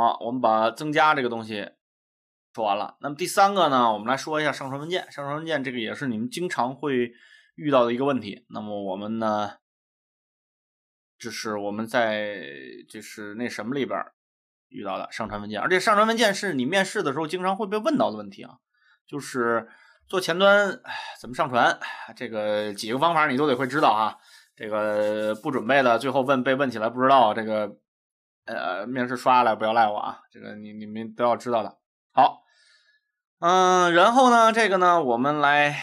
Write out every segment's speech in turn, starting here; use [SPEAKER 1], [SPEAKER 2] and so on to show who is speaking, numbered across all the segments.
[SPEAKER 1] 好，我们把增加这个东西说完了。那么第三个呢，我们来说一下上传文件。上传文件这个也是你们经常会遇到的一个问题。那么我们呢，就是我们在就是那什么里边遇到的上传文件，而且上传文件是你面试的时候经常会被问到的问题啊。就是做前端怎么上传，这个几个方法你都得会知道啊。这个不准备的，最后问被问起来不知道这个。呃，面试刷来不要赖我啊！这个你你们都要知道的。好，嗯，然后呢，这个呢，我们来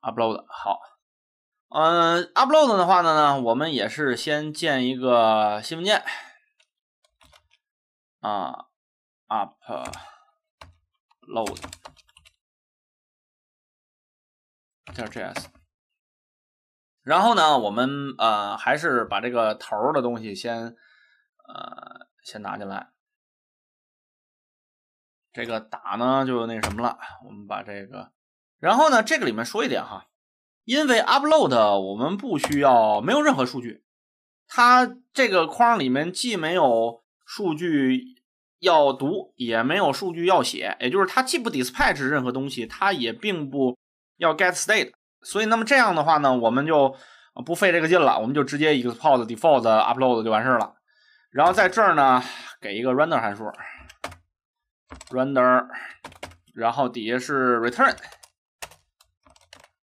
[SPEAKER 1] upload。好，嗯，upload 的话呢，我们也是先建一个新文件
[SPEAKER 2] 啊，upload.js。然后呢，我们呃，还是把这个头的东西先。呃，
[SPEAKER 1] 先拿进来。这个打呢就那什么了，我们把这个。然后呢，这个里面说一点哈，因为 upload 我们不需要没有任何数据，它这个框里面既没有数据要读，也没有数据要写，也就是它既不 dispatch 任何东西，它也并不要 get state。所以那么这样的话呢，我们就不费这个劲了，我们就直接 expose default upload 就完事儿了。然后在这儿呢，给一个 render 函数，render，然后底下是 return，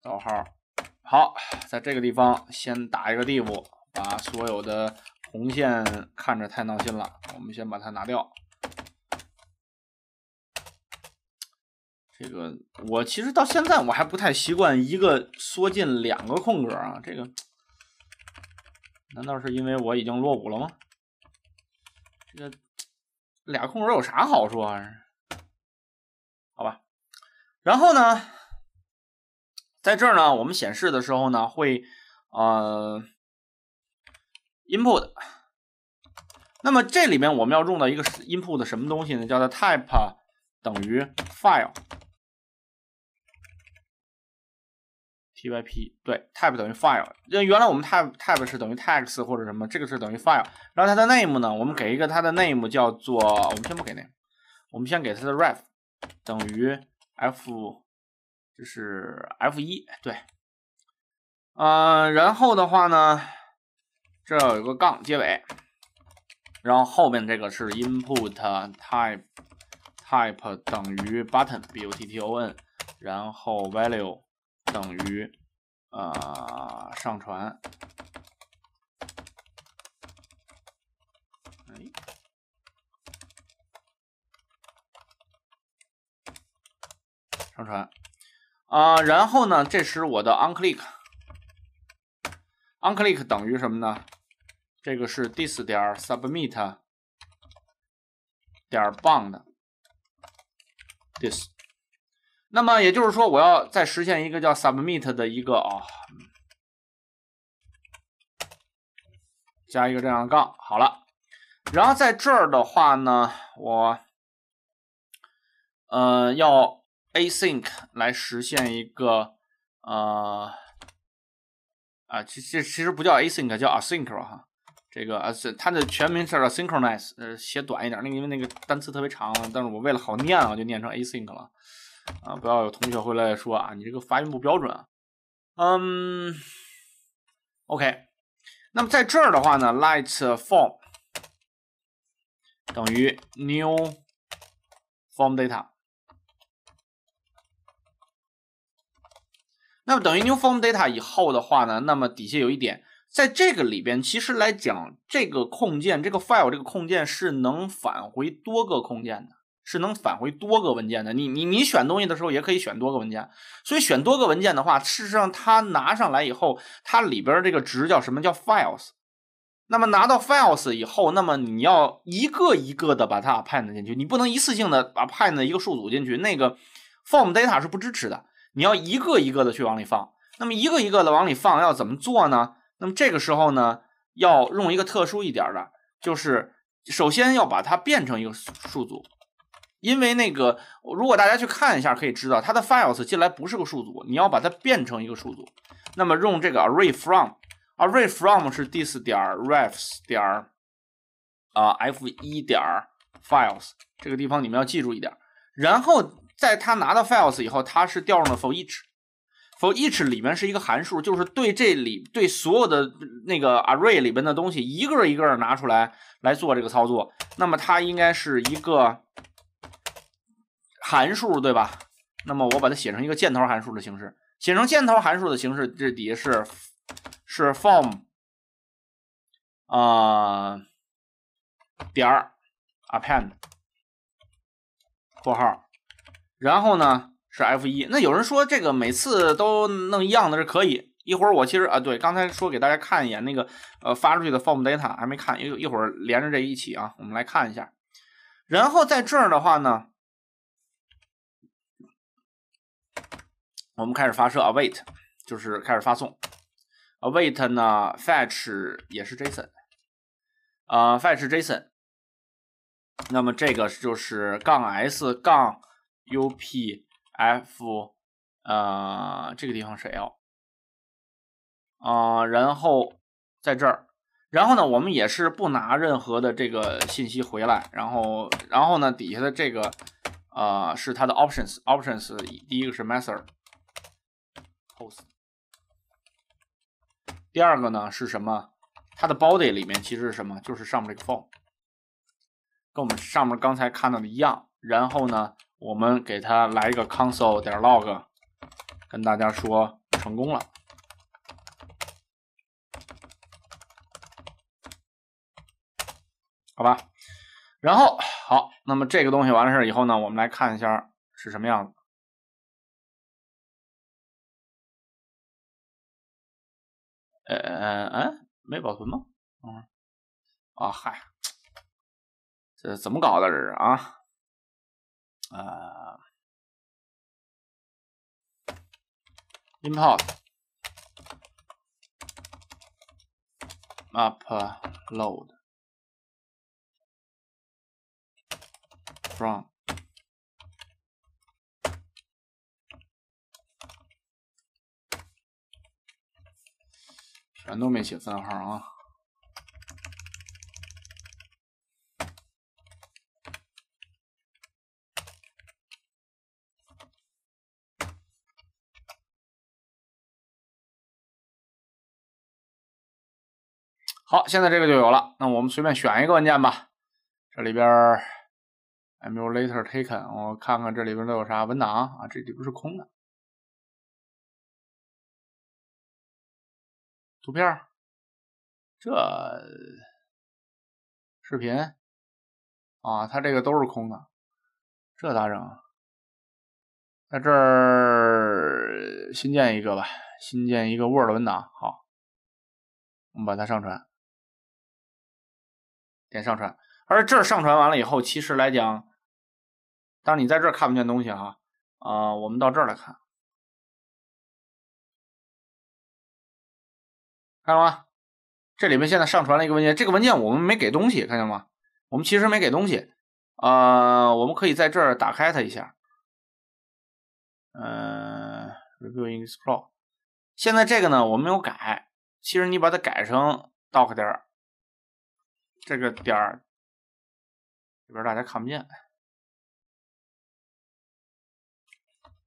[SPEAKER 1] 逗号，好，在这个地方先打一个 div，把所有的红线看着太闹心了，我们先把它拿掉。这个我其实到现在我还不太习惯一个缩进两个空格啊，这个难道是因为我已经落伍了吗？这俩空格有啥好处啊？好吧，然后呢，在这儿呢，我们显示的时候呢，会呃，input。那么这里面我们要用到一个 input 什么东西呢？叫做 type 等于 file。t y p 对，type 等于 file。那原来我们 type type 是等于 text 或者什么，这个是等于 file。然后它的 name 呢，我们给一个它的 name 叫做，我们先不给 name，我们先给它的 ref 等于 f，就是 f 一对。嗯，然后的话呢，这有一个杠结尾，然后后面这个是 input type type 等于 button b u t t o n，然后 value。等于啊，上传，上传啊，然后呢，这是我的 onclick，onclick 等于什么呢？这个是 this 点 submit 点 bound this。那么也就是说，我要再实现一个叫 submit 的一个啊，加一个这样的杠，好了。然后在这儿的话呢，我，呃，要 async 来实现一个，啊，啊，其这其实不叫 async，叫 async 哈。这个 async 它的全名是 synchronize，呃，写短一点，那因为那个单词特别长，但是我为了好念啊，就念成 async 了。啊，不要有同学回来说啊，你这个发音不标准。嗯，OK，那么在这儿的话呢，light form 等于 new form data。那么等于 new form data 以后的话呢，那么底下有一点，在这个里边，其实来讲这个控件，这个 file 这个控件是能返回多个控件的。是能返回多个文件的。你你你选东西的时候也可以选多个文件，所以选多个文件的话，事实上它拿上来以后，它里边这个值叫什么叫 files。那么拿到 files 以后，那么你要一个一个的把它 append 进去，你不能一次性的把 append 一个数组进去，那个 form data 是不支持的。你要一个一个的去往里放。那么一个一个的往里放要怎么做呢？那么这个时候呢，要用一个特殊一点的，就是首先要把它变成一个数组。因为那个，如果大家去看一下，可以知道它的 files 进来不是个数组，你要把它变成一个数组。那么用这个 array from，array from 是 this 点儿 refs 点儿啊 f 一点儿 files 这个地方你们要记住一点。然后在它拿到 files 以后，它是调用了 for each，for each 里面是一个函数，就是对这里对所有的那个 array 里边的东西一个一个的拿出来来做这个操作。那么它应该是一个。函数对吧？那么我把它写成一个箭头函数的形式，写成箭头函数的形式，这底下是
[SPEAKER 2] 是 form，啊点儿 append，括号，然后呢
[SPEAKER 1] 是 f 一。那有人说这个每次都弄一样的是可以，一会儿我其实啊对，刚才说给大家看一眼那个呃发出去的 form data 还没看，一一会儿连着这一起啊，我们来看一下。然后在这儿的话呢。我们开始发射，await 就是开始发送，await 呢 fetch 也是 JSON，啊 fetch JSON，那么这个就是杠 s 杠 u p f，呃这个地方是 l，啊然后在这儿，然后呢我们也是不拿任何的这个信息回来，然后然后呢底下的这个呃是它的 options，options 第一个是 method。post，第二个呢是什么？它的 body 里面其实是什么？就是上面这个 form，跟我们上面刚才看到的一样。然后呢，我们给它来一个 console 点 log，跟大家说成功了，好吧？
[SPEAKER 2] 然后好，那么这个东西完事以后呢，我们来看一下是什么样子。呃呃呃，没保存吗？嗯，啊嗨，这怎么搞的这是啊？啊，r t u p l o a d from。
[SPEAKER 1] 咱都没写三号啊。
[SPEAKER 2] 好，现在这个就有了。那我们随便选一个文件吧。这里边，emulator taken，我看看这里边都有啥文档啊？这里边是空的。图片，这，视频，啊，它这个都是空的，这咋整？在这儿新建一个吧，新建一个 Word 文档，好，我们把它上传，点上传。而这上传完了以后，其实来讲，当你在这儿看不见东西啊，啊，我们到这儿来看。看到吗？这里面现在上传了一个文件，这个文件我们没给东西，看见吗？我们其
[SPEAKER 1] 实没给东西，啊，我们可以在这儿打开它一下。嗯，Review e x p l o r e 现在这个呢，我没有改。
[SPEAKER 2] 其实你把它改成 doc 点儿，这个点儿里边大家看不见。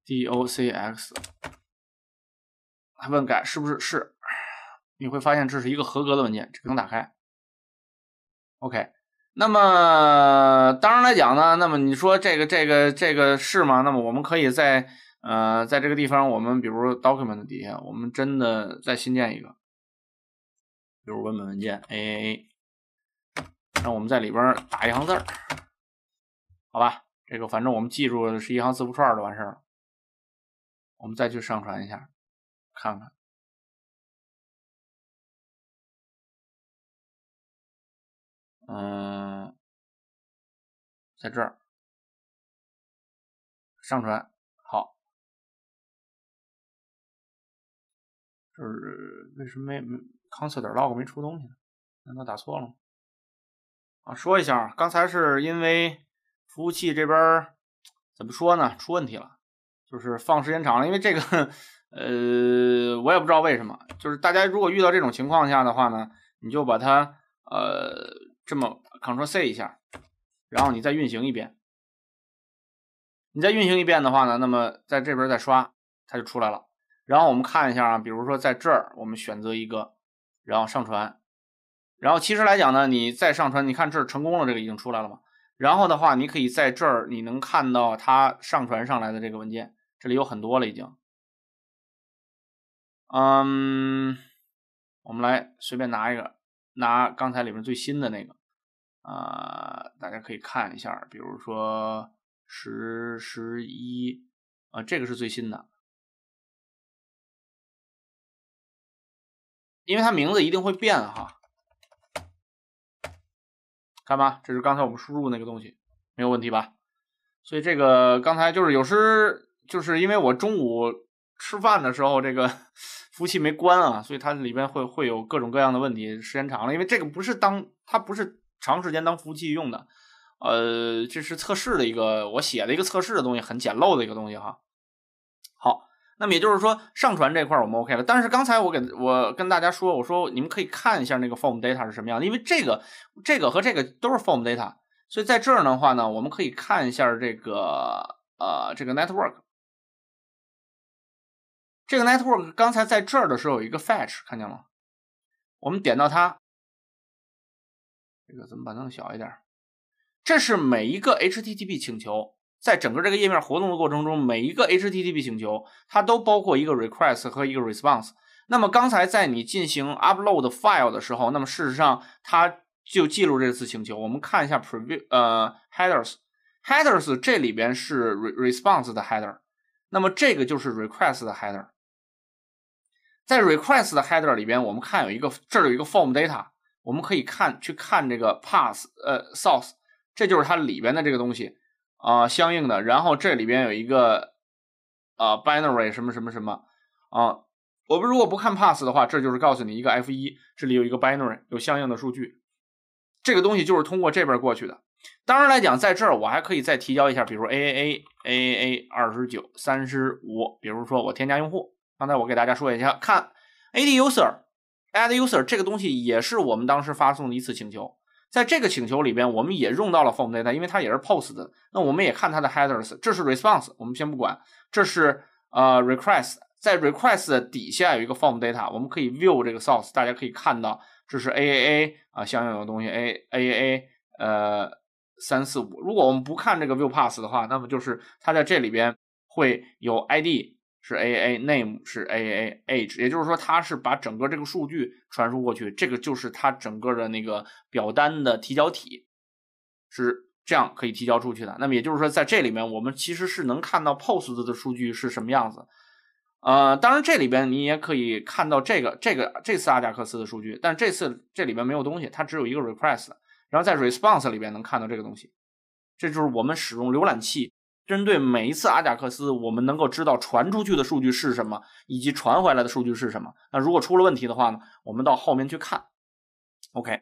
[SPEAKER 2] docx。他问改是不是？是。
[SPEAKER 1] 你会发现这是一个合格的文件，这个能打开。OK，那么当然来讲呢，那么你说这个这个这个是吗？那么我们可以在呃在这个地方，我们比如 document 底下，我们真的再新建一个，比如文本文件 aaa，那我们在里边打一
[SPEAKER 2] 行字儿，好吧，这个反正我们记住是一行字符串就完事儿了。我们再去上传一下，看看。嗯，在这儿上传好，这是为什么没没 console 点 log 没出东西呢？难道打错了吗？啊，说一下，刚
[SPEAKER 1] 才是因为服务器这边怎么说呢，出问题了，就是放时间长了，因为这个呃，我也不知道为什么，就是大家如果遇到这种情况下的话呢，你就把它呃。这么 Ctrl+C 一下，然后你再运行一遍。你再运行一遍的话呢，那么在这边再刷，它就出来了。然后我们看一下啊，比如说在这儿，我们选择一个，然后上传。然后其实来讲呢，你再上传，你看这儿成功了，这个已经出来了嘛？然后的话，你可以在这儿，你能看到它上传上来的这个文件，这里有很多了已经。
[SPEAKER 2] 嗯，
[SPEAKER 1] 我们来随便拿一个，拿刚才里面最新的那个。啊，
[SPEAKER 2] 大家可以看一下，比如说十十一，啊，这个是最新的，因为它名字一定会变哈。看吧，这是刚才我
[SPEAKER 1] 们输入那个东西，没有问题吧？所以这个刚才就是有时就是因为我中午吃饭的时候这个 服务器没关啊，所以它里边会会有各种各样的问题。时间长了，因为这个不是当它不是。长时间当服务器用的，呃，这是测试的一个，我写的一个测试的东西，很简陋的一个东西哈。好，那么也就是说，上传这块儿我们 OK 了。但是刚才我给我跟大家说，我说你们可以看一下那个 form data 是什么样的，因为这个、这个和这个都是 form data，所以在这儿的话呢，我们可以看一下这个呃这个 network，
[SPEAKER 2] 这个 network 刚才在这儿的时候有一个 fetch，看见了吗？我们点到它。这个怎么把它弄小一点？
[SPEAKER 1] 这是每一个 HTTP 请求在整个这个页面活动的过程中，每一个 HTTP 请求它都包括一个 request 和一个 response。那么刚才在你进行 upload file 的时候，那么事实上它就记录这次请求。我们看一下 prev，i e w 呃，headers，headers 这里边是 response 的 header，那么这个就是 request 的 header。在 request 的 header 里边，我们看有一个，这儿有一个 form data。我们可以看去看这个 pass，呃，source，这就是它里边的这个东西啊，相应的，然后这里边有一个啊 binary 什么什么什么啊，我们如果不看 pass 的话，这就是告诉你一个 f1，这里有一个 binary，有相应的数据，这个东西就是通过这边过去的。当然来讲，在这儿我还可以再提交一下，比如 a a a a a 二十九三十五，比如说我添加用户，刚才我给大家说一下，看 ad user。add user 这个东西也是我们当时发送的一次请求，在这个请求里边，我们也用到了 form data，因为它也是 post 的。那我们也看它的 headers，这是 response，我们先不管。这是呃 request，在 request 底下有一个 form data，我们可以 view 这个 source，大家可以看到这是 aaa 啊，相应的东西 aaa 呃三四五。如果我们不看这个 view p a s s 的话，那么就是它在这里边会有 id。是 A A name 是 A A age，也就是说它是把整个这个数据传输过去，这个就是它整个的那个表单的提交体是这样可以提交出去的。那么也就是说，在这里面我们其实是能看到 POST 的数据是什么样子。呃，当然这里边你也可以看到这个这个这次阿贾克斯的数据，但这次这里边没有东西，它只有一个 request，然后在 response 里边能看到这个东西，这就是我们使用浏览器。针对每一次阿贾克斯，我们能够知道传出去的数据是什么，以及传回来的数据是什么。那如果出了问题的话呢？我
[SPEAKER 2] 们到后面去看。OK。